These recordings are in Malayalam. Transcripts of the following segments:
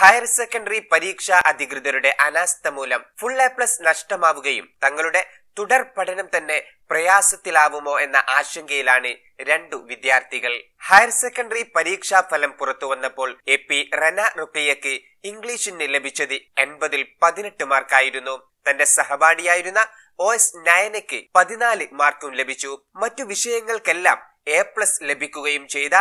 ഹയർ സെക്കൻഡറി പരീക്ഷാ അധികൃതരുടെ അനാസ്ഥ മൂലം ഫുൾ എ പ്ലസ് നഷ്ടമാവുകയും തങ്ങളുടെ തുടർ പഠനം തന്നെ പ്രയാസത്തിലാവുമോ എന്ന ആശങ്കയിലാണ് രണ്ടു വിദ്യാർത്ഥികൾ ഹയർ സെക്കൻഡറി പരീക്ഷാ ഫലം പുറത്തു വന്നപ്പോൾ എ പി റന റുക്കയ്യക്ക് ഇംഗ്ലീഷിന് ലഭിച്ചത് എൺപതിൽ പതിനെട്ട് മാർക്കായിരുന്നു തന്റെ സഹപാഠിയായിരുന്ന ഒ എസ് നയനയ്ക്ക് പതിനാല് മാർക്കും ലഭിച്ചു മറ്റു വിഷയങ്ങൾക്കെല്ലാം എ പ്ലസ് ലഭിക്കുകയും ചെയ്ത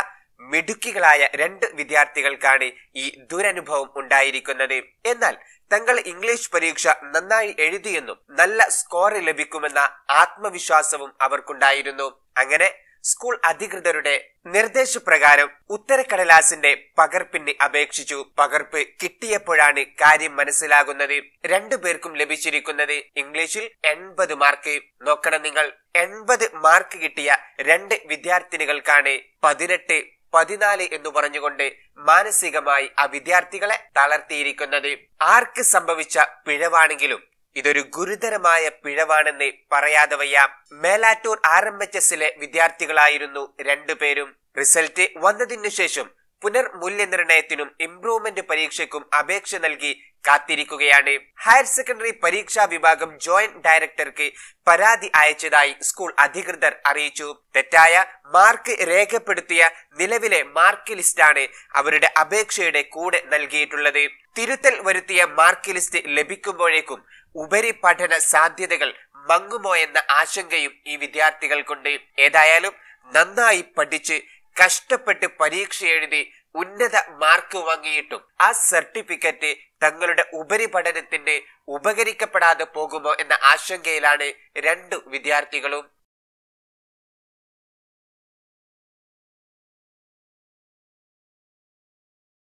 മിടുക്കികളായ രണ്ട് വിദ്യാർത്ഥികൾക്കാണ് ഈ ദുരനുഭവം ഉണ്ടായിരിക്കുന്നത് എന്നാൽ തങ്ങൾ ഇംഗ്ലീഷ് പരീക്ഷ നന്നായി എഴുതിയെന്നും നല്ല സ്കോർ ലഭിക്കുമെന്ന ആത്മവിശ്വാസവും അവർക്കുണ്ടായിരുന്നു അങ്ങനെ സ്കൂൾ അധികൃതരുടെ നിർദ്ദേശപ്രകാരം ഉത്തരക്കടലാസിന്റെ പകർപ്പിന് അപേക്ഷിച്ചു പകർപ്പ് കിട്ടിയപ്പോഴാണ് കാര്യം മനസ്സിലാകുന്നത് രണ്ടുപേർക്കും ലഭിച്ചിരിക്കുന്നത് ഇംഗ്ലീഷിൽ എൺപത് മാർക്ക് നോക്കണം നിങ്ങൾ എൺപത് മാർക്ക് കിട്ടിയ രണ്ട് വിദ്യാർത്ഥിനികൾക്കാണ് പതിനെട്ട് പതിനാല് എന്ന് പറഞ്ഞുകൊണ്ട് മാനസികമായി ആ വിദ്യാർത്ഥികളെ തളർത്തിയിരിക്കുന്നത് ആർക്ക് സംഭവിച്ച പിഴവാണെങ്കിലും ഇതൊരു ഗുരുതരമായ പിഴവാണെന്ന് പറയാതെ വയ്യ മേലാറ്റൂർ ആർ എം എച്ച് എസിലെ വിദ്യാർത്ഥികളായിരുന്നു രണ്ടുപേരും റിസൾട്ട് വന്നതിനു ശേഷം പുനർമൂല്യനിർണയത്തിനും ഇംപ്രൂവ്മെന്റ് പരീക്ഷയ്ക്കും അപേക്ഷ നൽകി കാത്തിരിക്കുകയാണ് ഹയർ സെക്കൻഡറി പരീക്ഷാ വിഭാഗം ജോയിന്റ് ഡയറക്ടർക്ക് പരാതി അയച്ചതായി സ്കൂൾ അധികൃതർ അറിയിച്ചു തെറ്റായ മാർക്ക് രേഖപ്പെടുത്തിയ നിലവിലെ മാർക്ക് ലിസ്റ്റാണ് അവരുടെ അപേക്ഷയുടെ കൂടെ നൽകിയിട്ടുള്ളത് തിരുത്തൽ വരുത്തിയ മാർക്ക് ലിസ്റ്റ് ലഭിക്കുമ്പോഴേക്കും ഉപരിപഠന സാധ്യതകൾ മങ്ങുമോ എന്ന ആശങ്കയും ഈ വിദ്യാർത്ഥികൾക്കുണ്ട് ഏതായാലും നന്നായി പഠിച്ച് കഷ്ടപ്പെട്ട് പരീക്ഷ എഴുതി ഉന്നത മാർക്ക് വാങ്ങിയിട്ടും ആ സർട്ടിഫിക്കറ്റ് തങ്ങളുടെ ഉപരിപഠനത്തിന്റെ ഉപകരിക്കപ്പെടാതെ പോകുമോ എന്ന ആശങ്കയിലാണ് രണ്ടു വിദ്യാർത്ഥികളും